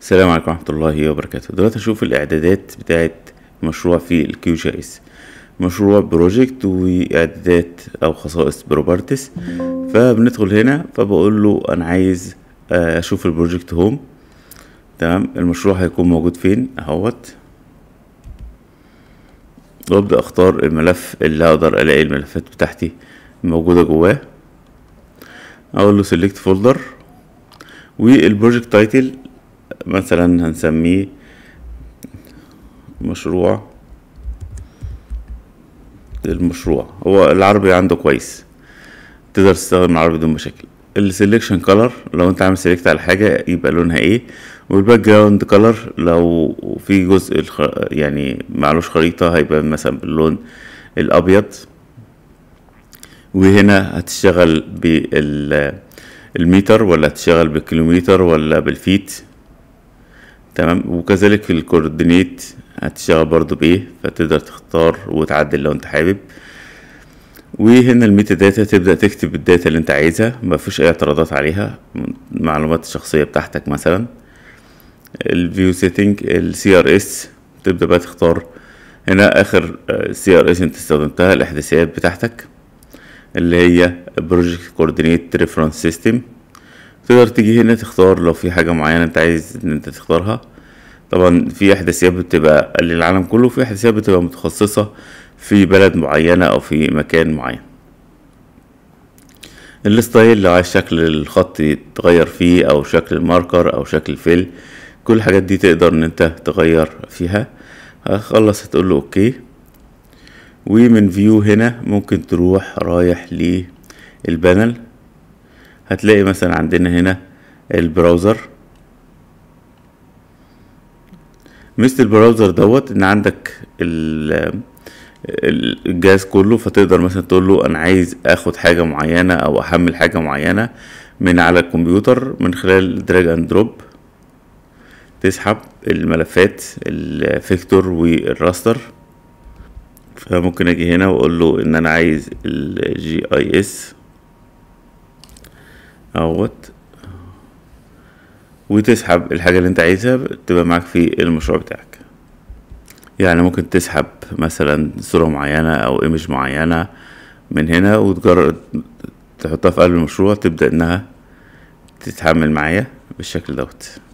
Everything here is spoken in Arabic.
السلام عليكم ورحمة الله وبركاته دلوقتي هشوف الإعدادات بتاعة مشروع في الكيو جي اس مشروع بروجكت وإعدادات أو خصائص بروبرتس فبندخل هنا فبقول له أنا عايز آه، أشوف البروجكت هوم تمام المشروع هيكون موجود فين أهوت وأبدأ أختار الملف اللي أقدر ألاقي الملفات بتاعتي موجودة جواه أقول له سيلكت فولدر والبروجكت تايتل مثلا هنسميه مشروع المشروع هو العربي عنده كويس تقدر تستخدم العربي بدون مشاكل السليكشن كلر لو انت عامل سيلكت على حاجه يبقى لونها ايه والباك جراوند كلر لو في جزء يعني معلوش خريطه هيبقى مثلا باللون الابيض وهنا هتشتغل بالميتر ولا هتشتغل بالكيلومتر ولا بالفيت تمام وكذلك في الكوردينيت هتشتغل برضو بايه فتقدر تختار وتعدل لو انت حابب وهنا الميتا داتا تبدأ تكتب الداتا اللي انت عايزها مفيش اي اعتراضات عليها المعلومات الشخصية بتاعتك مثلا الفيو سيتنج السي ار اس تبدأ بقى تختار هنا اخر آه، سي ار اس انت استخدمتها الاحداثيات بتاعتك اللي هي بروجكت كوردينيت ريفرنس سيستم تقدر تيجي هنا تختار لو في حاجة معينة انت عايز ان انت تختارها طبعا في احداثيات بتبقى للعالم كله وفي احداثيات بتبقى متخصصة في بلد معينة او في مكان معين الستايل لو عايز شكل الخط يتغير فيه او شكل الماركر او شكل الفيل كل الحاجات دي تقدر ان انت تغير فيها هخلص هتقول له اوكي ومن فيو هنا ممكن تروح رايح للبانل هتلاقي مثلا عندنا هنا البراوزر ميزة البراوزر دوت ان عندك الجهاز كله فتقدر مثلا تقول له انا عايز اخد حاجة معينة او احمل حاجة معينة من على الكمبيوتر من خلال دراج اند دروب تسحب الملفات الفيكتور والراستر فممكن اجي هنا واقول له ان انا عايز الجي اي اس اهوت وتسحب الحاجة اللي انت عايزها تبقى معاك في المشروع بتاعك يعني ممكن تسحب مثلا صورة معينة او ايمج معينة من هنا وتجرب تحطها في قلب المشروع تبدأ انها تتحمل معايا بالشكل دوت